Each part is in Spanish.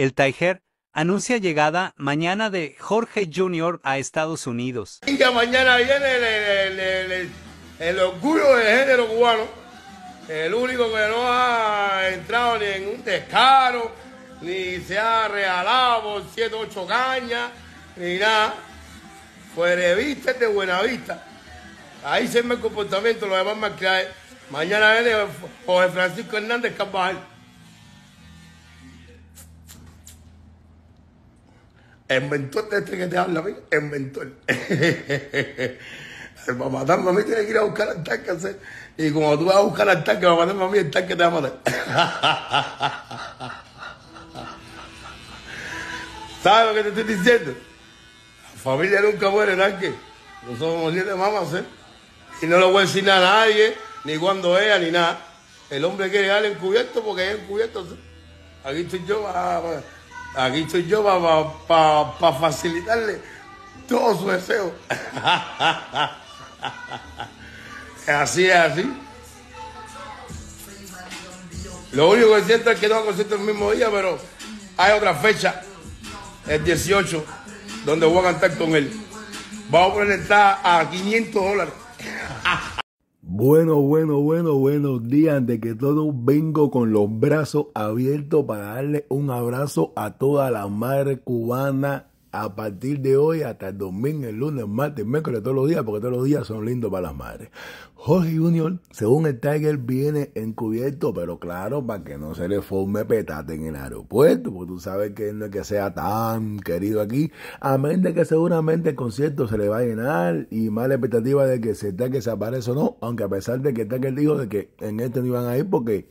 El Tiger anuncia llegada mañana de Jorge Jr. a Estados Unidos. Mañana viene el, el, orgullo del género cubano, el único que no ha entrado ni en un descaro, ni se ha regalado por 7, 8 cañas, ni nada. revista de Buenavista. Ahí se ve el comportamiento, lo demás más Mañana viene José Francisco Hernández Carvajal. El de este que te habla a mí, el mentor. el a mí tiene que ir a buscar al tanque Y como tú vas a buscar al tanque, matarme a mí, el tanque te va a matar. ¿Sabes lo que te estoy diciendo? La familia nunca muere, tanque. Nosotros somos siete mamás, ¿eh? Y no lo voy a decir nada a nadie, ni cuando ella, ni nada. El hombre quiere darle encubierto porque es encubierto. ¿sí? Aquí estoy yo. para... Aquí estoy yo para facilitarle todo su deseo. así es así. Lo único que siento es que no concierto el mismo día, pero hay otra fecha, el 18, donde voy a cantar con él. Vamos a presentar a 500 dólares. Bueno, bueno, bueno, buenos días. de que todo, vengo con los brazos abiertos para darle un abrazo a toda la madre cubana a partir de hoy hasta el domingo, el lunes, martes, miércoles, todos los días, porque todos los días son lindos para las madres. Jorge Junior, según el Tiger, viene encubierto, pero claro, para que no se le forme petate en el aeropuerto, porque tú sabes que no es que sea tan querido aquí, a menos de que seguramente el concierto se le va a llenar y más expectativa de que se que se o no, aunque a pesar de que Tiger dijo de que en esto no iban a ir porque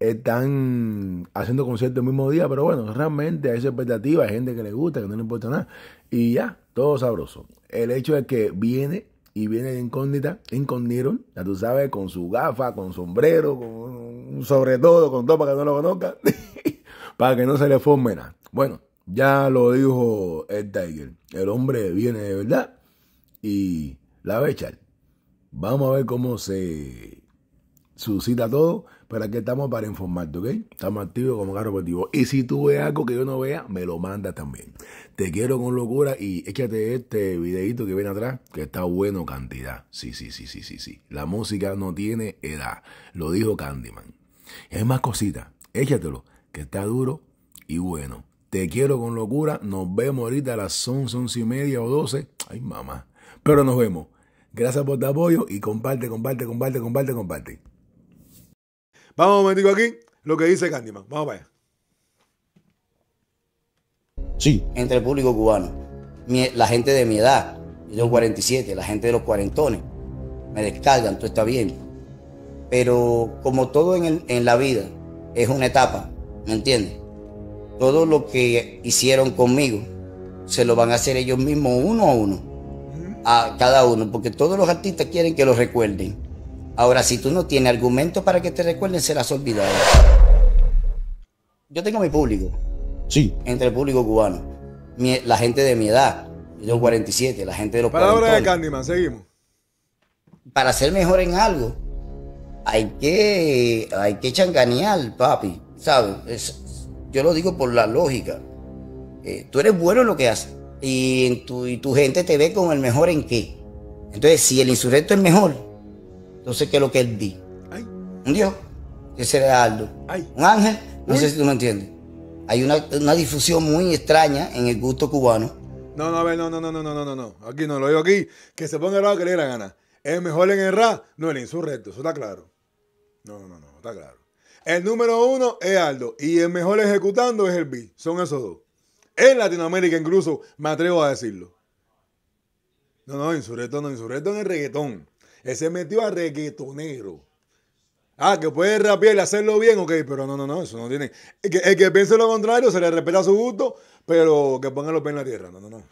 están haciendo conciertos el mismo día, pero bueno, realmente hay esa expectativa, hay gente que le gusta, que no le importa nada, y ya, todo sabroso. El hecho de que viene y viene de incógnita, incógnito, ya tú sabes, con su gafa, con sombrero, con, sobre todo, con todo para que no lo conozca, para que no se le forme nada. Bueno, ya lo dijo el Tiger, el hombre viene de verdad y la va Vamos a ver cómo se Suscita todo, pero aquí estamos para informarte, ¿ok? Estamos activos como carro positivo. Y si tú ves algo que yo no vea, me lo mandas también. Te quiero con locura y échate este videito que viene atrás, que está bueno cantidad. Sí, sí, sí, sí, sí, sí. La música no tiene edad. Lo dijo Candyman. Es hay más cositas. Échatelo, que está duro y bueno. Te quiero con locura. Nos vemos ahorita a las 11, 11 y media o 12. Ay, mamá. Pero nos vemos. Gracias por tu apoyo y comparte, comparte, comparte, comparte, comparte. Vamos un digo aquí, lo que dice Candyman. Vamos para allá. Sí. Entre el público cubano. la gente de mi edad, yo 47, la gente de los cuarentones, me descargan, todo está bien. Pero como todo en, la vida, es una etapa, ¿me entiendes? Todo lo que hicieron conmigo, se lo van a hacer ellos mismos uno a uno, a cada uno, porque todos los artistas quieren que lo recuerden. Ahora, si tú no tienes argumento para que te recuerden, serás olvidado. Yo tengo mi público. Sí. Entre el público cubano. la gente de mi edad. Yo 47, la gente de los Palabra de Candyman, seguimos. Para ser mejor en algo, hay que, hay que changanear, papi. ¿Sabes? yo lo digo por la lógica. Eh, tú eres bueno en lo que haces. Y, tu, y tu gente te ve como el mejor en qué. Entonces, si el insurrecto es mejor, entonces, ¿qué es lo que él vi? Ay. Un Dios, Ese es Aldo. Un ángel, no sé si tú me entiendes. Hay una, una, difusión muy extraña en el gusto cubano. No, no, a ver, no, no, no, no, no, no, no. Aquí no, lo digo aquí. Que se ponga el rap que le dé la gana. Es mejor en el rap, no en el insurrecto, eso está claro. No, no, no, está claro. El número uno es Aldo y el mejor ejecutando es el B. Son esos dos. En Latinoamérica incluso, me atrevo a decirlo. No, no, insurrecto no, insurrecto en el reggaetón. Él se metió a reggaetonero. Ah, que puede rapear y hacerlo bien, ok, pero no, no, no, eso no tiene. El que, piense lo contrario se le respeta su gusto, pero que ponga los pies en la tierra, no, no, no.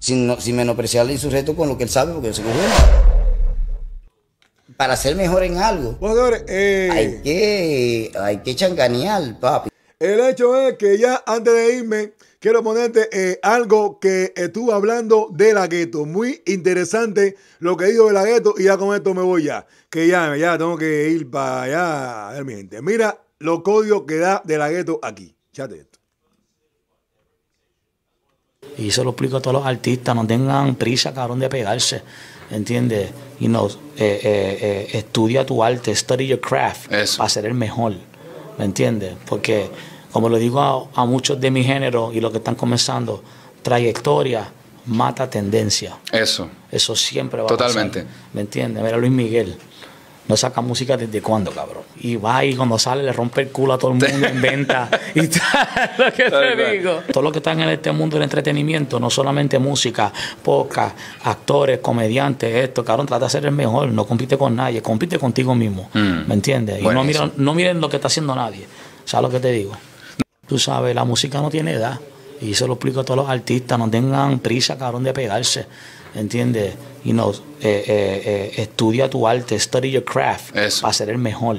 Sin, no, sin menospreciarle su con lo que él sabe, porque que es bueno. Para ser mejor en algo, eh, hay, que, hay que papi. El hecho es que ya antes de irme, quiero ponerte eh, algo que estuvo hablando de la gueto. Muy interesante lo que dijo de la gueto y ya con esto me voy ya. Que ya, ya tengo que ir para allá. A ver, mi gente, mira los códigos que da de la gueto aquí. Y se lo explico a todos los artistas, no tengan prisa, cabrón, de pegarse. ¿Entiendes? Y eh, eh, estudia tu arte, study your craft para ser el mejor. ¿me entiendes? Porque, como le digo a, muchos de mi género y los que están comenzando, trayectoria mata tendencia. Eso. Eso siempre va Totalmente. a Totalmente. ¿Me entiendes? Mira Luis Miguel no saca música desde cuándo, cabrón. Y va y cuando sale le rompe el culo a todo el mundo inventa. y lo que te digo. Todo lo que están en este mundo del entretenimiento, no solamente música, podcast, actores, comediantes, esto, cabrón, trata de ser el mejor, no compite con nadie, compite contigo mismo. Mm. ¿Me entiendes? y no miren, no miren lo que está haciendo nadie. ¿Sabes lo que te digo? Tú sabes, la música no tiene edad. Y se lo explico a todos los artistas, no tengan prisa, cabrón, de pegarse. ¿entiendes? y know, eh, eh, eh, estudia tu arte, study your craft a para ser el mejor,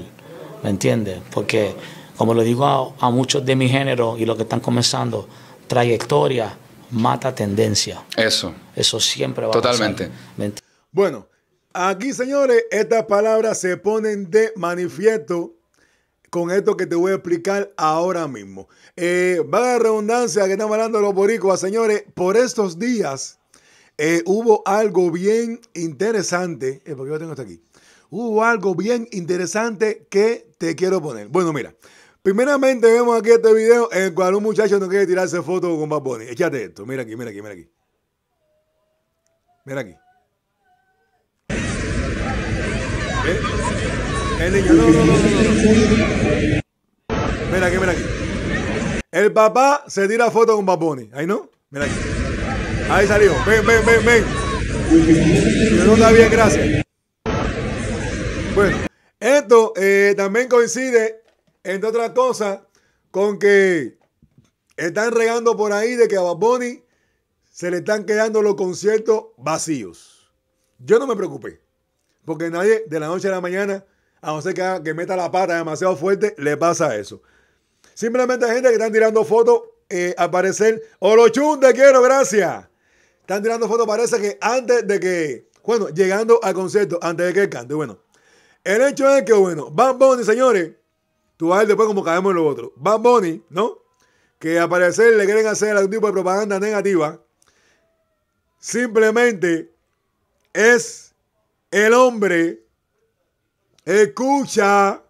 ¿me entiendes? Porque, como lo digo a, muchos de mi género y los que están comenzando, trayectoria mata tendencia. Eso. Eso siempre va Totalmente. a Totalmente. Bueno, aquí señores, estas palabras se ponen de manifiesto con esto que te voy a explicar ahora mismo. Eh, va redundancia que estamos hablando de los boricuas, señores, por estos días eh, hubo algo bien interesante, Es eh, porque yo tengo hasta aquí. Hubo algo bien interesante que te quiero poner. Bueno, mira, primeramente vemos aquí este video en el cual un muchacho no quiere tirarse foto con Bad Bunny. Échate esto, mira aquí, mira aquí, mira aquí. Mira aquí. Eh, el niño, no, no, no, Mira aquí, mira aquí. El papá se tira foto con Bad Ahí no, mira aquí. Ahí salió. Ven, ven, ven, ven. Yo no bien, gracias. Bueno, esto eh, también coincide, entre otras cosas, con que están regando por ahí de que a Baboni se le están quedando los conciertos vacíos. Yo no me preocupé, porque nadie de la noche a la mañana, a no ser que, meta la pata demasiado fuerte, le pasa eso. Simplemente hay gente que están tirando fotos, eh, al parecer, te quiero, gracias. Están tirando fotos, parece que antes de que, bueno, llegando al concierto, antes de que cante. Bueno, el hecho es que, bueno, Bad Bunny, señores, tú vas a ver después como caemos en lo otros. Bad Bunny, ¿no? Que al parecer le quieren hacer algún tipo de propaganda negativa. Simplemente es el hombre, escucha,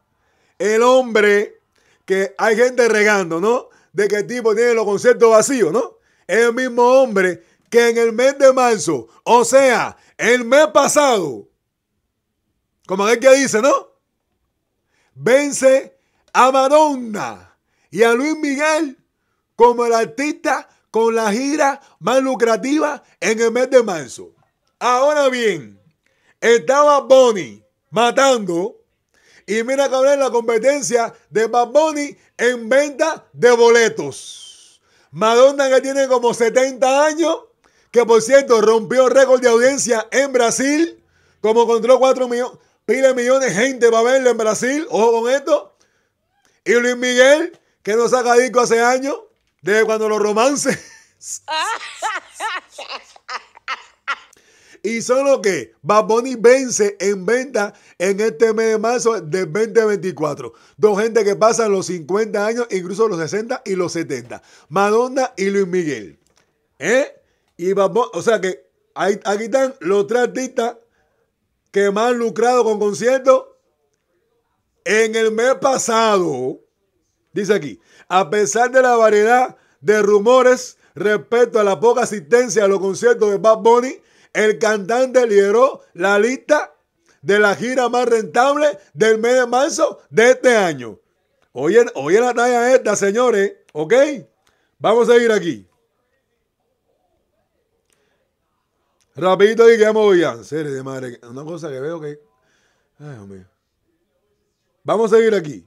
el hombre que hay gente regando, ¿no? De que tipo tiene los conceptos vacíos, ¿no? Es el mismo hombre que en el mes de marzo, o sea, el mes pasado, como es que dice, ¿no? Vence a Madonna y a Luis Miguel como el artista con la gira más lucrativa en el mes de marzo. Ahora bien, estaba Bonnie matando y mira que en la competencia de Bad en venta de boletos. Madonna que tiene como 70 años que por cierto rompió récord de audiencia en Brasil, como encontró 4 millones, pila millones de gente para verlo en Brasil, ojo con esto. Y Luis Miguel, que no saca disco hace años, desde cuando los romances. y solo que Bad vence en venta en este mes de marzo del 2024. Dos gente que pasan los 50 años, incluso los 60 y los 70. Madonna y Luis Miguel. ¿Eh? y O sea que aquí están los tres artistas que más han lucrado con conciertos en el mes pasado. Dice aquí, a pesar de la variedad de rumores respecto a la poca asistencia a los conciertos de Bad Bunny, el cantante lideró la lista de la gira más rentable del mes de marzo de este año. Oye, oye la talla esta, señores, ¿ok? Vamos a ir aquí. Rapidito y que movían. Seres de madre. Una cosa que veo que. Ay, Dios Vamos a seguir aquí.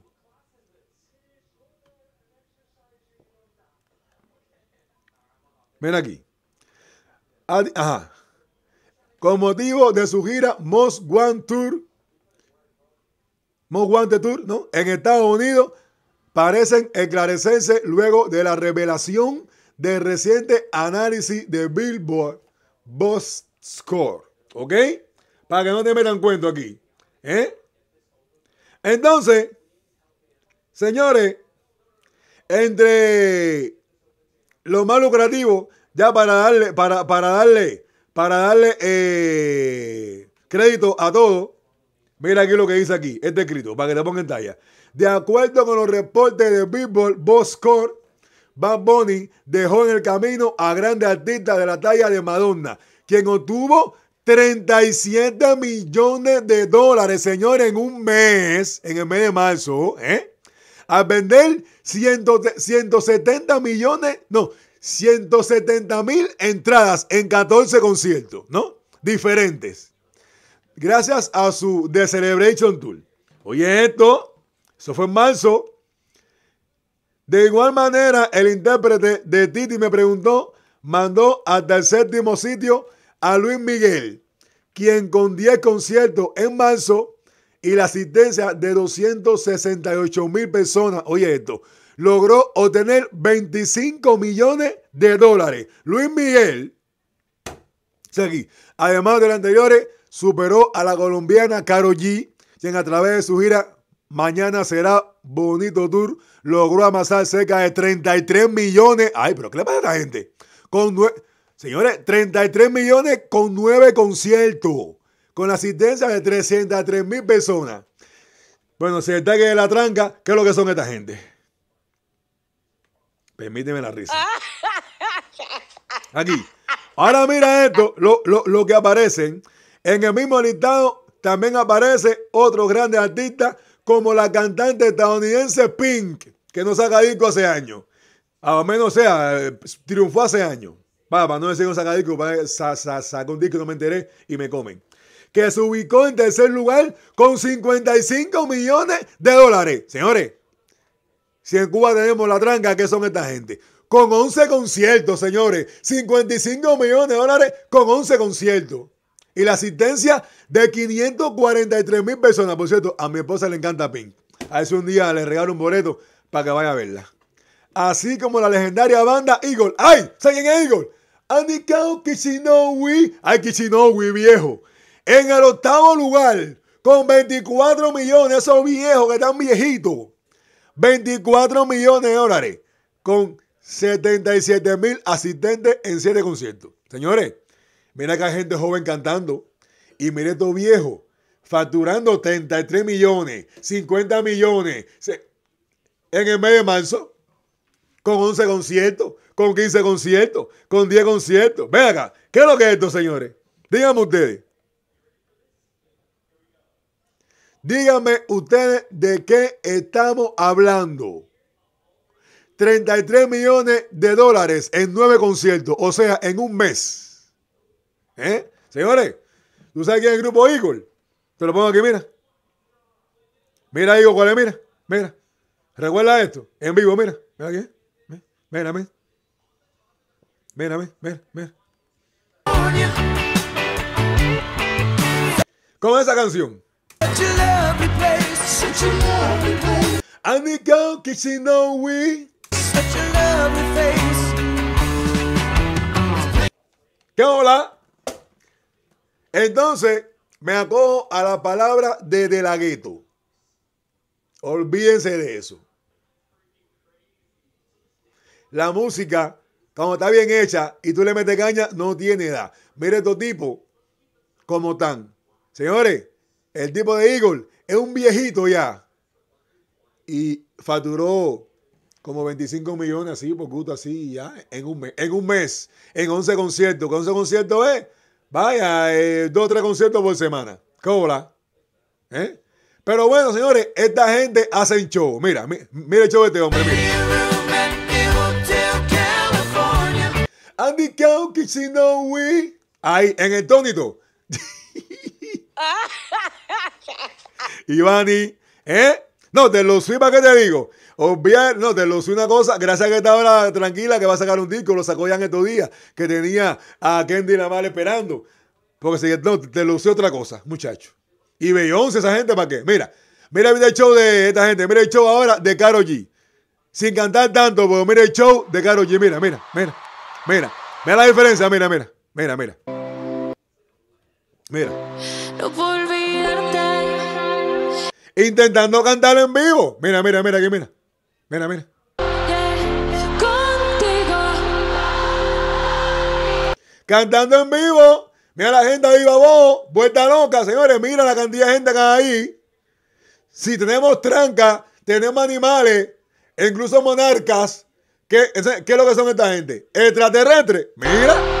Ven aquí. Ajá. Con motivo de su gira Most One Tour. Most Wanted Tour, ¿no? En Estados Unidos parecen esclarecerse luego de la revelación del reciente análisis de Billboard Boss Score. ¿Ok? Para que no te metan cuento aquí. ¿Eh? Entonces, señores, entre lo más lucrativo, ya para darle, para, darle, para darle eh, crédito a todo, mira aquí lo que dice aquí, este escrito, para que te pongan en talla. De acuerdo con los reportes de Billboard Boss Score, Bad Bunny dejó en el camino a grandes artistas de la talla de Madonna, quien obtuvo 37 millones de dólares, señores, en un mes, en el mes de marzo, ¿eh? Al vender 170 millones, no, 170 mil entradas en 14 conciertos, ¿no? Diferentes. Gracias a su The Celebration Tour. Oye, esto, eso fue en marzo. De igual manera, el intérprete de Titi me preguntó, mandó hasta el séptimo sitio a Luis Miguel, quien con 10 conciertos en marzo y la asistencia de 268 mil personas, oye esto, logró obtener 25 millones de dólares. Luis Miguel, además de los anteriores, superó a la colombiana Caro G, quien a través de su gira Mañana será Bonito Tour. Logró amasar cerca de 33 millones. Ay, pero ¿qué le pasa a esta gente? Con Señores, 33 millones con nueve conciertos. Con la asistencia de 303 mil personas. Bueno, si está de la tranca, ¿qué es lo que son esta gente? Permíteme la risa. Aquí. Ahora mira esto, lo, que aparecen. En el mismo listado también aparece otros grandes artistas como la cantante estadounidense Pink, que no saca disco hace años. A menos sea, triunfó hace años. Para no decir que no saca disco, saca un disco no me enteré y me comen. Que se ubicó en tercer lugar con 55 millones de dólares. Señores, si en Cuba tenemos la tranca, ¿qué son esta gente? Con 11 conciertos, señores. 55 millones de dólares con 11 conciertos y la asistencia de 543 mil personas. Por cierto, a mi esposa le encanta Pink. A ese un día le regalo un boleto para que vaya a verla. Así como la legendaria banda Eagle. ¡Ay! ¿Saben Eagle? Anikao Kishinowi. ¡Ay, Kishinowi, viejo! En el octavo lugar, con 24 millones, esos viejos que están viejitos. 24 millones de dólares, con 77 mil asistentes en 7 conciertos. Señores, Mira acá gente joven cantando. Y mire estos viejos facturando 33 millones, 50 millones en el mes de marzo, con 11 conciertos, con 15 conciertos, con 10 conciertos. Ven acá, ¿qué es lo que es esto, señores? Díganme ustedes. Díganme ustedes de qué estamos hablando. 33 millones de dólares en 9 conciertos, o sea, en un mes. ¿Eh? Señores, ¿tú sabes quién es el grupo Eagle? Te lo pongo aquí, mira. Mira, Eagle, cuál es, mira. Mira. Recuerda esto, en vivo, mira. Mira aquí. Mira, mira. Mira, mira, mira. mira. Con esa canción. I'm que kissing we. ¿Qué hola? Entonces, me acojo a la palabra de Delagueto. Olvídense de eso. La música, cuando está bien hecha y tú le metes caña, no tiene edad. Mire estos tipos, como están. Señores, el tipo de Eagle es un viejito ya. Y facturó como 25 millones así, por gusto así, ya, en un mes. En un mes, en 11 conciertos. ¿Qué 11 conciertos es? Vaya, eh, dos o tres conciertos por semana. ¿Cómo ¿Eh? Pero bueno, señores, esta gente hace show. Mira, mira el show de este hombre. Andy Cow, si no Ahí, en el tónito. Ivani, ¿eh? No, de los FIBA que te digo. Obviar, no, te los una cosa. Gracias a que está ahora tranquila que va a sacar un disco. Lo sacó ya en estos días. Que tenía a Kendi Lamar esperando. Porque si no, te lucí otra cosa, muchacho. Y Beyoncé, esa gente, ¿para qué? Mira, mira el show de esta gente. Mira el show ahora de Caro G. Sin cantar tanto, pero mira el show de Caro G. Mira, mira, mira, mira. Mira la diferencia, mira, mira, mira, mira. Mira. Intentando cantar en vivo. Mira, mira, mira, aquí, mira. Mira, mira. Cantando en vivo. Mira la gente viva vos. Vuelta loca, señores. Mira la cantidad de gente que hay ahí. Si tenemos tranca, tenemos animales, e incluso monarcas. ¿Qué, ¿Qué es lo que son esta gente? ¡Extraterrestre! Mira.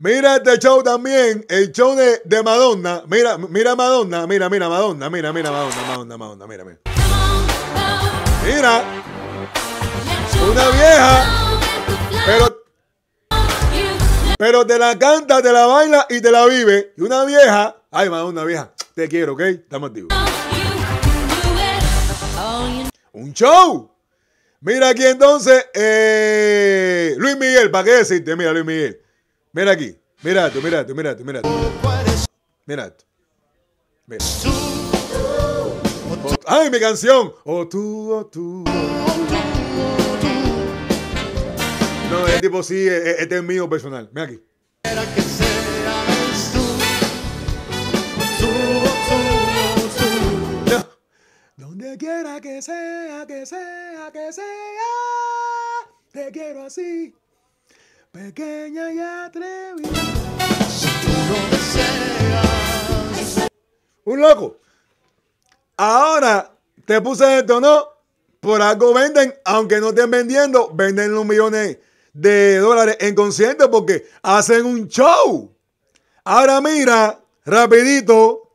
Mira este show también, el show de, Madonna. Mira, mira Madonna, mira, mira Madonna, mira, mira Madonna, Madonna, Madonna, mira, mira. Mira. Una vieja. Pero pero te la canta, te la baila y te la vive. Y una vieja, ay, Madonna, vieja, te quiero, ¿ok? Estamos activos. Un show. Mira aquí entonces, eh, Luis Miguel, ¿para qué decirte? Mira, Luis Miguel. Mira aquí, Mira tú, mira tú, mira tú, mira Tú, Mira tú. ¡Ay, mi canción! O tú, o tú. No, es tipo, sí, eh, eh, este es mío personal. Mira aquí. Donde quiera que sea, que sea, que sea, te quiero así pequeña y atrevida. Si tú no deseas. Un loco. Ahora te puse esto, ¿no? Por algo venden, aunque no estén vendiendo, venden los millones de dólares en conciertos porque hacen un show. Ahora mira, rapidito,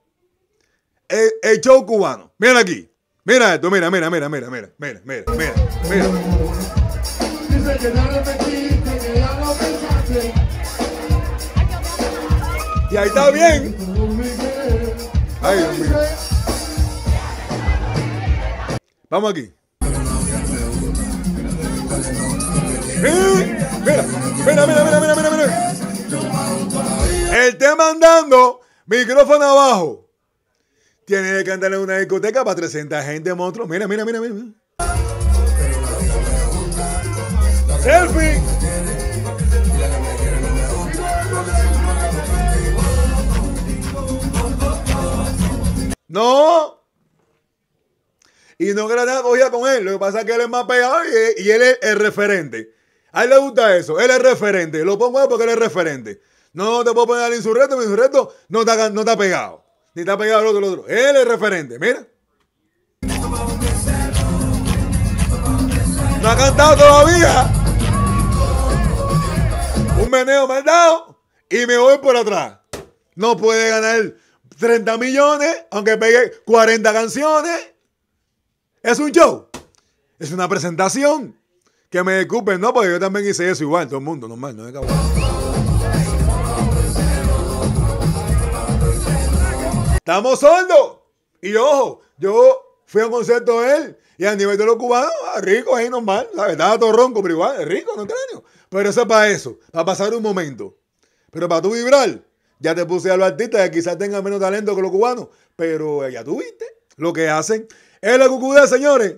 el, show cubano. Mira aquí. Mira esto, mira, mira, mira, mira, mira, mira, mira, mira, Y ahí está bien. Vamos aquí. Mira, mira, mira, mira, mira, mira, mira. El tema andando, micrófono abajo. Tiene que andar en una discoteca para 300 gente, monstruo. Mira, mira, mira, mira. Selfie. No. Y no nada cogida con él. Lo que pasa es que él es más pegado y, él es el referente. A él le gusta eso. Él es referente. Lo pongo ahí porque él es referente. No te puedo poner al insurrecto. Mi insurrecto no está, no está pegado. Ni está pegado el otro, el otro. Él es referente. Mira. No ha cantado todavía. Un meneo mal dado. Y me voy por atrás. No puede ganar 30 millones, aunque pegue 40 canciones. Es un show. Es una presentación. Que me disculpen, no, porque yo también hice eso igual, todo el mundo, normal, no Estamos sordos. Y ojo, yo fui a un concierto de él y a nivel de los cubanos, ah, rico, ahí normal, la verdad, todo ronco, pero igual, rico, no extraño Pero eso es para eso, para pasar un momento. Pero para tú vibrar, ya te puse a los artistas que quizás tengan menos talento que los cubanos, pero ya tuviste lo que hacen. Es la cucuda señores.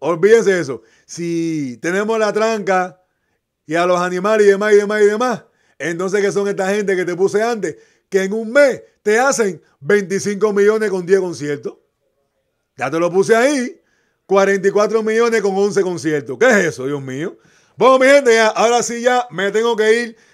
Olvídense eso. Si tenemos la tranca y a los animales y demás y demás y demás, entonces ¿qué son esta gente que te puse antes? Que en un mes te hacen 25 millones con 10 conciertos. Ya te lo puse ahí. 44 millones con 11 conciertos. ¿Qué es eso, Dios mío? Bueno, mi gente, ahora sí ya me tengo que ir.